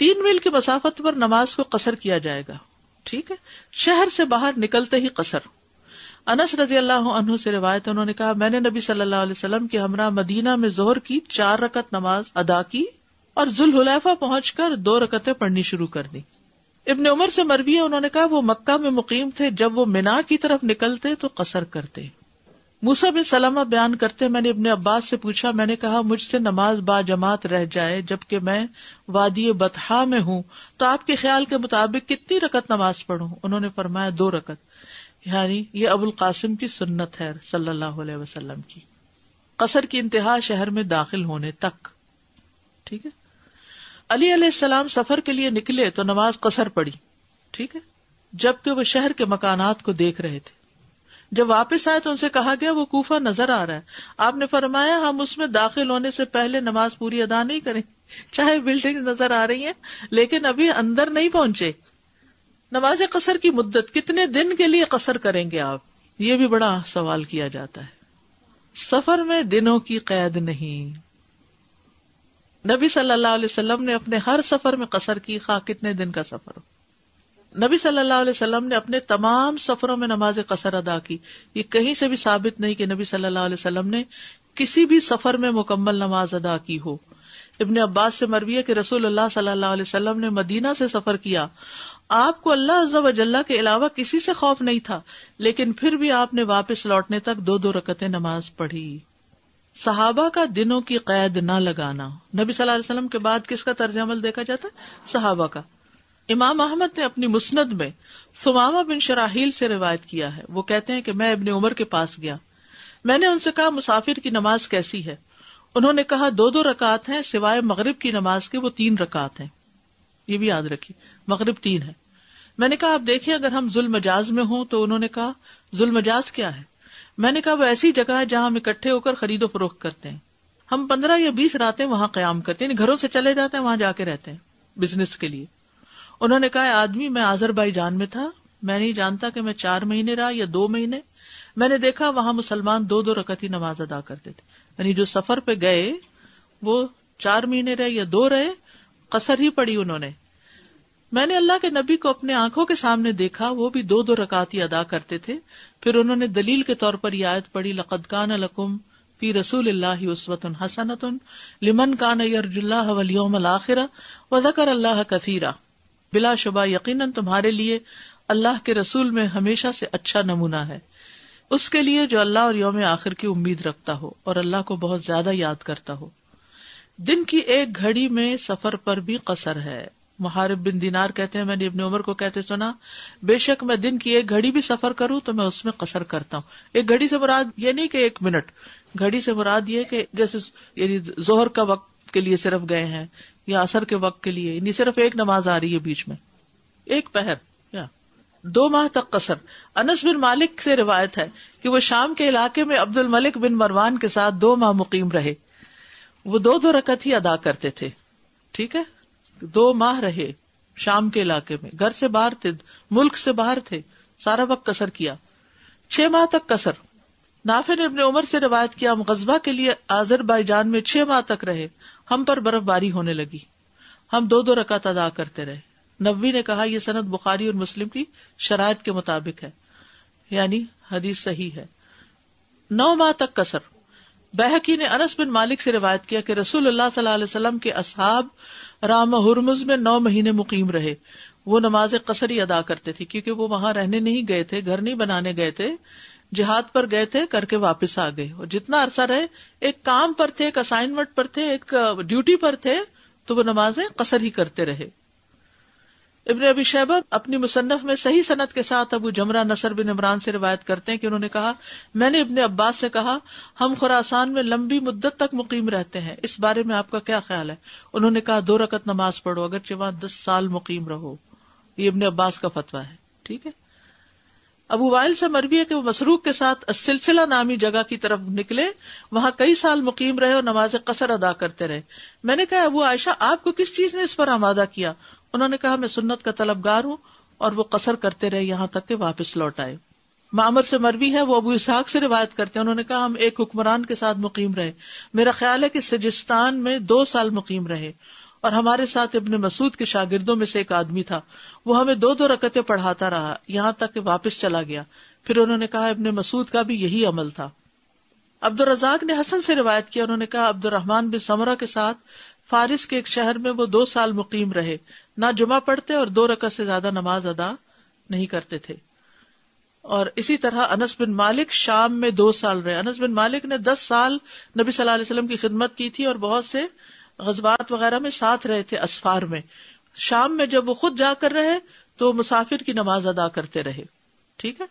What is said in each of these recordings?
तीन मील की मसाफत पर नमाज को कसर किया जाएगा ठीक है शहर से बाहर निकलते ही कसर अनस रजी अल्लाह अनहु से रिवायत उन्होंने कहा मैंने नबी सल्लल्लाहु अलैहि वसल्लम की हमरा मदीना में जोहर की चार रकत नमाज अदा की और जुलहुलैफा पहुंचकर दो रकतें पढ़नी शुरू कर दी इबन उमर से मरवी है उन्होंने कहा वो मक्का में मुकीम थे जब वो मीना की तरफ निकलते तो कसर करते मूसा बिन सलामा बयान करते मैंने अपने अब्बास से पूछा मैंने कहा मुझसे नमाज बाजमात रह जाए जबकि मैं वादी बतहा में हूँ तो आपके ख्याल के मुताबिक कितनी रकत नमाज पढ़ू उन्होंने फरमाया दो रकत यानी ये अबुल कासिम की सुन्नत है सल्लल्लाहु अलैहि वसल्लम की कसर की इंतहा शहर में दाखिल होने तक ठीक है अली सलाम सफर के लिए निकले तो नमाज कसर पड़ी ठीक है जबकि वो शहर के मकानात को देख रहे थे जब वापस आए तो उनसे कहा गया वो कूफा नजर आ रहा है आपने फरमाया हम उसमें दाखिल होने से पहले नमाज पूरी अदा नहीं करें चाहे बिल्डिंग नजर आ रही है लेकिन अभी अंदर नहीं पहुंचे नमाज कसर की मुद्दत कितने दिन के लिए कसर करेंगे आप ये भी बड़ा सवाल किया जाता है सफर में दिनों की कैद नहीं नबी सल्लल्लाहु अलैहि वसल्लम ने अपने हर सफर में कसर की खा कितने दिन का सफर हो नबी सल्लल्लाहु अलैहि वसल्लम ने अपने तमाम सफरों में नमाज कसर अदा की ये कहीं से भी साबित नहीं कि नबी सल्लल्लाहु अलैहि वसल्लम ने किसी भी सफर में मुकम्मल नमाज अदा की हो इब्न अब्बास से मरवी है कि रसूल अल्लाह सल्लल्लाहु अलैहि वसल्लम ने मदीना से सफर किया आपको अल्लाह अज्जा के अलावा किसी से खौफ नहीं था लेकिन फिर भी आपने वापस लौटने तक दो दो रकतें नमाज पढ़ी सहाबा का दिनों की कैद न लगाना नबी सल्लल्लाहु अलैहि वसल्लम के बाद किसका तर्ज अमल देखा जाता है सहाबा का इमाम अहमद ने अपनी मुस्नद में सुमामा बिन शराहील से रिवायत किया है वो कहते हैं कि मैं इबन उमर के पास गया मैंने उनसे कहा मुसाफिर की नमाज कैसी है उन्होंने कहा दो दो रकात हैं सिवाय मगरब की नमाज के वो तीन रकात हैं ये भी याद रखी मगरब तीन है मैंने कहा आप देखिए अगर हम जुलमजाज में हों तो उन्होंने कहा जुलमजाज क्या है मैंने कहा वो ऐसी जगह है जहां हम इकट्ठे होकर खरीदो फरोख करते हैं हम पंद्रह या बीस रातें वहां क्याम करते हैं घरों से चले जाते हैं वहां जाके रहते हैं बिजनेस के लिए उन्होंने कहा आदमी मैं जान में था मैं नहीं जानता कि मैं चार महीने रहा या दो महीने मैंने देखा वहां मुसलमान दो दो रकती नमाज अदा करते थे यानी जो सफर पे गए वो चार महीने रहे या दो रहे कसर ही पड़ी उन्होंने मैंने अल्लाह के नबी को अपने आंखों के सामने देखा वो भी दो दो रकाती अदा करते थे फिर उन्होंने दलील के तौर पर आयत पढ़ी कान लकुम फी रसूल उसवतन हसनतन लिमन कान यरजुल्लाह वलियोम आखिरा वजकर अल्लाह कफीरा बिलाशुबा यकीनन तुम्हारे लिए अल्लाह के रसूल में हमेशा से अच्छा नमूना है उसके लिए जो अल्लाह और योम आखिर की उम्मीद रखता हो और अल्लाह को बहुत ज्यादा याद करता हो दिन की एक घड़ी में सफर पर भी कसर है मुहारिब बिन दिनार कहते हैं मैंने इब्ने उमर को कहते सुना बेशक मैं दिन की एक घड़ी भी सफर करूं तो मैं उसमें कसर करता हूं एक घड़ी से मुराद ये नहीं कि एक मिनट घड़ी से मुराद ये कि जैसे जोहर का वक्त के लिए सिर्फ गए हैं या असर के वक्त के लिए यानी सिर्फ एक नमाज आ रही है बीच में एक पहर या दो माह तक कसर अनस बिन मालिक से रिवायत है कि वो शाम के इलाके में अब्दुल मलिक बिन मरवान के साथ दो माह मुकीम रहे वो दो दो रकत ही अदा करते थे ठीक है दो माह रहे शाम के इलाके में घर से बाहर थे मुल्क से बाहर थे सारा वक्त कसर किया छह माह तक कसर नाफिन इब्ने उमर से रिवायत किया हम गजबा के लिए आजरबाईजान में छह माह तक रहे हम पर बर्फबारी होने लगी हम दो दो रकात अदा करते रहे नबी ने कहा यह सनत बुखारी और मुस्लिम की शरात के मुताबिक है यानी हदीस सही है नौ माह तक कसर बहकी ने अनस बिन मालिक से रिवायत किया कि रसूल अल्लाह सल्लाम के असहाब राम हुरमुज में नौ महीने मुकीम रहे वो नमाज कसरी अदा करते थे क्योंकि वो वहां रहने नहीं गए थे घर नहीं बनाने गए थे जिहाद पर गए थे करके वापस आ गए और जितना अरसा रहे एक काम पर थे एक असाइनमेंट पर थे एक ड्यूटी पर थे तो वो नमाजें कसर ही करते रहे इबन अबी शहबा अपनी मुसन्फ में सही सनत के साथ अबू जमरा नसर बिन इमरान से रिवायत करते हैं कि उन्होंने कहा मैंने इबन अब्बास से कहा हम खुरासान में लंबी मुद्दत तक मुकीम रहते हैं इस बारे में आपका क्या ख्याल है उन्होंने कहा दो रकत नमाज पढ़ो अगर वहां दस साल मुकीम रहो ये इबन अब्बास का फतवा है ठीक है अबू वाइल से मरवी है कि वो मसरूक के साथ सिलसिला नामी जगह की तरफ निकले वहां कई साल मुकीम रहे और नमाज कसर अदा करते रहे मैंने कहा अबू आयशा आपको किस चीज ने इस पर आमादा किया उन्होंने कहा मैं सुन्नत का तलबगार हूँ और वो कसर करते रहे यहाँ तक के वापिस लौट आये मामर से मरवी है वो अबू इसहाक से रिवायत करते हैं उन्होंने कहा हम एक हुक्मरान के साथ मुकीम रहे मेरा ख्याल है कि सजिस्तान में दो साल मुकीम रहे और हमारे साथ इब्न मसूद के शागिर्दों में से एक आदमी था वो हमें दो दो रकते पढ़ाता रहा यहाँ तक कि वापस चला गया फिर उन्होंने कहा इब्न मसूद का भी यही अमल था अब्दुल रजाक ने हसन से रिवायत किया उन्होंने कहा अब्दुलरहमान बिन समरा के साथ फारिस के एक शहर में वो दो साल मुकीम रहे ना जुमा पढ़ते और दो रकत से ज्यादा नमाज अदा नहीं करते थे और इसी तरह अनस बिन मालिक शाम में दो साल रहे अनस बिन मालिक ने दस साल नबी सल्लल्लाहु अलैहि वसल्लम की खिदमत की थी और बहुत से गजबात वगैरह में साथ रहे थे असफार में शाम में जब वो खुद जाकर रहे तो मुसाफिर की नमाज अदा करते रहे ठीक है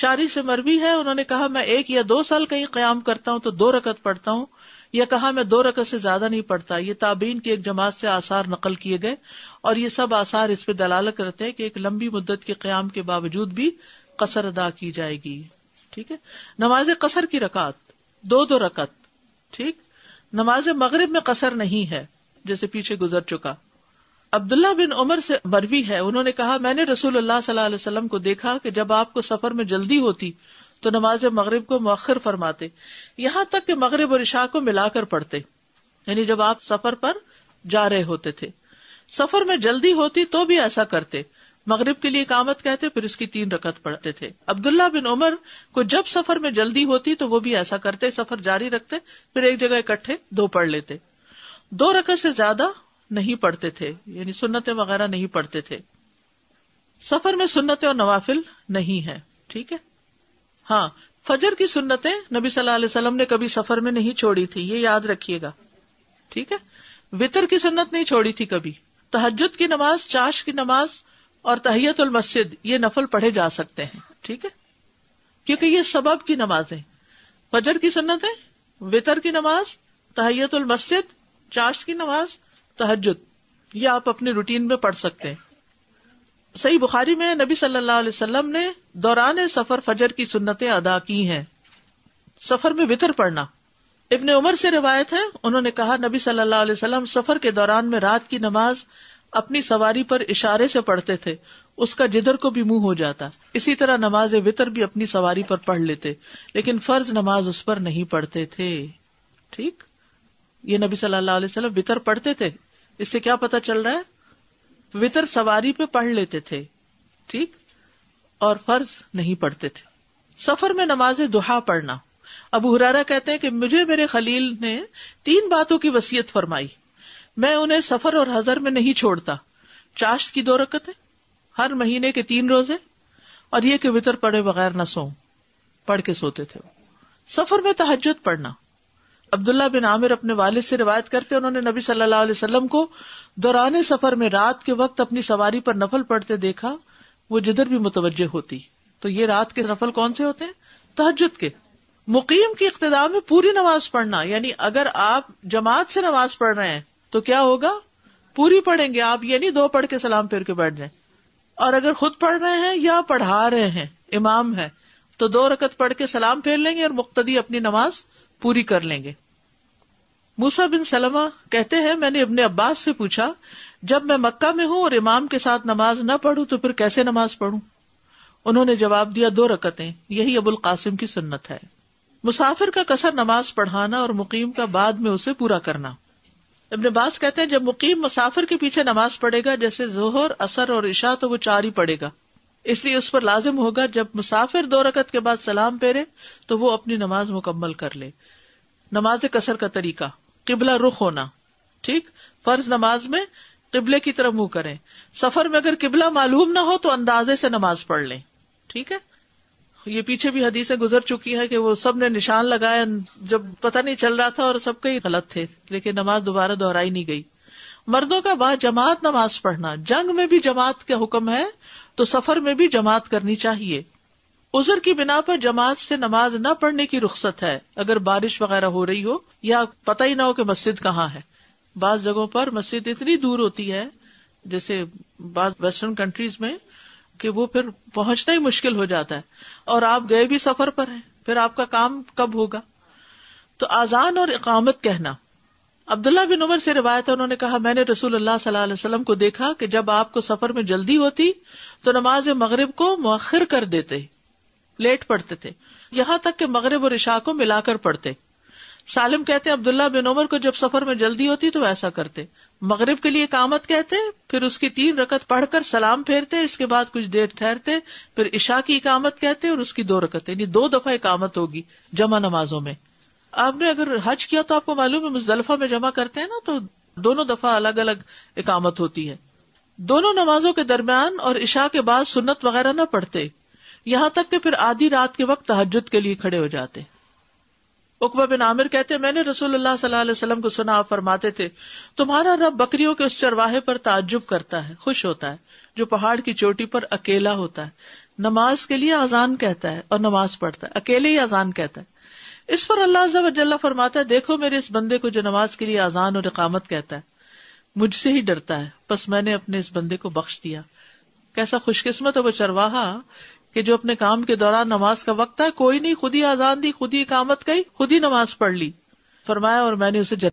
शारी से मरवी है उन्होंने कहा मैं एक या दो साल कहीं क्याम करता हूं तो दो रकत पढ़ता हूं या कहा मैं दो रकत से ज्यादा नहीं पढ़ता ये ताबीन की एक जमात से आसार नकल किए गए और ये सब आसार इस पर दलाल करते हैं कि एक लंबी मुद्दत के क्याम के बावजूद भी कसर अदा की जाएगी ठीक है नमाज कसर की रकात दो दो रकत ठीक नमाज मगरब में कसर नहीं है जैसे पीछे गुजर चुका अब्दुल्ला बिन उमर से मरवी है उन्होंने कहा मैंने रसूल अल्लाह को देखा की जब आपको सफर में जल्दी होती तो नमाज मगरब को मौखर फरमाते यहाँ तक के मगरब और इशा को मिलाकर पढ़ते यानी जब आप सफर पर जा रहे होते थे सफर में जल्दी होती तो भी ऐसा करते मगरब के लिए इकामत कहते फिर उसकी तीन रकत पढ़ते थे अब्दुल्ला बिन उमर को जब सफर में जल्दी होती तो वो भी ऐसा करते सफर जारी रखते फिर एक जगह इकट्ठे दो पढ़ लेते दो रकत से ज्यादा नहीं पढ़ते थे यानी सुन्नतें वगैरह नहीं पढ़ते थे सफर में सुन्नतें और नवाफिल नहीं है ठीक है हाँ फजर की सुन्नते नबी सल्लल्लाहु अलैहि ने कभी सफर में नहीं छोड़ी थी ये याद रखियेगा ठीक है वितर की सुन्नत नहीं छोड़ी थी कभी तहजद की नमाज चाश की नमाज और तहियतुल मस्जिद ये नफल पढ़े जा सकते हैं ठीक है क्योंकि ये सबब की नमाज है फजर की सन्नत है वितर की नमाज तहयतुल मस्जिद चाश की नमाज तहजद ये आप अपने रूटीन में पढ़ सकते हैं सही बुखारी में नबी सल्लल्लाहु अलैहि वसल्लम ने दौरान सफर फजर की सुन्नतें अदा की हैं सफर में वितर पढ़ना इब्ने उमर से रिवायत है उन्होंने कहा नबी सल्लल्लाहु अलैहि वसल्लम सफर के दौरान में रात की नमाज अपनी सवारी पर इशारे से पढ़ते थे उसका जिधर को भी मुंह हो जाता इसी तरह नमाज वितर भी अपनी सवारी पर पढ़ लेते लेकिन फर्ज नमाज उस पर नहीं पढ़ते थे ठीक ये नबी सल्लल्लाहु अलैहि वसल्लम वितर पढ़ते थे इससे क्या पता चल रहा है वितर सवारी पे पढ़ लेते थे ठीक और फर्ज नहीं पढ़ते थे सफर में नमाज दुहा पढ़ना अबू हुरारा कहते हैं कि मुझे मेरे खलील ने तीन बातों की वसीयत फरमाई मैं उन्हें सफर और हजर में नहीं छोड़ता चाश्त की दो रकतें हर महीने के तीन रोजे और ये कि वितर पड़े बगैर न सो पढ़ के सोते थे सफर में तहजद पढ़ना अब्दुल्ला बिन आमिर अपने वाले से रिवायत करते उन्होंने नबी सल्लल्लाहु अलैहि वसल्लम को दौरान सफर में रात के वक्त अपनी सवारी पर नफल पढ़ते देखा वो जिधर भी मुतवजह होती तो ये रात के नफल कौन से होते हैं तहजद के मुकीम की इकतदा में पूरी नमाज पढ़ना यानी अगर आप जमात से नमाज पढ़ रहे हैं तो क्या होगा पूरी पढ़ेंगे आप ये नहीं दो पढ़ के सलाम फेर के बैठ जाए और अगर खुद पढ़ रहे हैं या पढ़ा रहे हैं इमाम है तो दो रकत पढ़ के सलाम फेर लेंगे और मुख्तदी अपनी नमाज पूरी कर लेंगे मूसा बिन सलमा कहते हैं मैंने अपने अब्बास से पूछा जब मैं मक्का में हूं और इमाम के साथ नमाज न पढ़ू तो फिर कैसे नमाज पढ़ू उन्होंने जवाब दिया दो रकतें यही अबुल कासिम की सुन्नत है मुसाफिर का कसर नमाज पढ़ाना और मुकीम का बाद में उसे पूरा करना इबन बास कहते हैं जब मुकीम मुसाफिर के पीछे नमाज पढ़ेगा जैसे जोहर असर और इशा तो वो चार ही पढ़ेगा इसलिए उस पर लाजिम होगा जब मुसाफिर दो रकत के बाद सलाम फेरे तो वो अपनी नमाज मुकम्मल कर ले नमाज कसर का तरीका किबला रुख होना ठीक फर्ज नमाज में किबले की तरफ मुंह करें सफर में अगर किबला मालूम ना हो तो अंदाजे से नमाज पढ़ लें ठीक है ये पीछे भी हदीसें गुजर चुकी है कि वो सब ने निशान लगाया जब पता नहीं चल रहा था और सबके ही गलत थे लेकिन नमाज दोबारा दोहराई नहीं गई मर्दों का बाद जमात नमाज पढ़ना जंग में भी जमात का हुक्म है तो सफर में भी जमात करनी चाहिए उजर की बिना पर जमात से नमाज न पढ़ने की रुख्सत है अगर बारिश वगैरह हो रही हो या पता ही ना हो कि मस्जिद कहाँ है बाज जगहों पर मस्जिद इतनी दूर होती है जैसे बाज वेस्टर्न कंट्रीज में कि वो फिर पहुंचना ही मुश्किल हो जाता है और आप गए भी सफर पर हैं फिर आपका काम कब होगा तो आजान और इकामत कहना अब्दुल्ला बिन उमर से रिवायत है उन्होंने कहा मैंने रसूल अल्लाह सल्लाम को देखा कि जब आपको सफर में जल्दी होती तो नमाज मगरब को मखिर कर देते लेट पढ़ते थे यहां तक कि मगरब और इशा को मिलाकर पढ़ते सालिम कहते हैं अब्दुल्ला बिन उमर को जब सफर में जल्दी होती तो ऐसा करते मगरब के लिए कामत कहते फिर उसकी तीन रकत पढ़कर सलाम फेरते इसके बाद कुछ देर ठहरते फिर इशा की इकामत कहते और उसकी दो रकत यानी दो दफा इकामत होगी जमा नमाजों में आपने अगर हज किया तो आपको मालूम है मुजदलफा में जमा करते हैं ना तो दोनों दफा अलग अलग इकामत होती है दोनों नमाजों के दरमियान और इशा के बाद सुन्नत वगैरह न पढ़ते यहाँ तक के फिर आधी रात के वक्त तहजद के लिए खड़े हो जाते उकबा बिन आमिर कहते मैंने अल्लाह सल्लल्लाहु अलैहि वसल्लम को सुना आप फरमाते थे तुम्हारा रब बकरियों के उस चरवाहे पर ताज्जुब करता है खुश होता है जो पहाड़ की चोटी पर अकेला होता है नमाज के लिए आजान कहता है और नमाज पढ़ता है अकेले ही आजान कहता है इस पर अल्लाह वजल्ला फरमाता है देखो मेरे इस बंदे को जो नमाज के लिए आजान और इकामत कहता है मुझसे ही डरता है बस मैंने अपने इस बंदे को बख्श दिया कैसा खुशकिस्मत है वो चरवाहा कि जो अपने काम के दौरान नमाज का वक्त है कोई नहीं खुद ही आजान दी खुद ही कामत गई खुद ही नमाज पढ़ ली फरमाया और मैंने उसे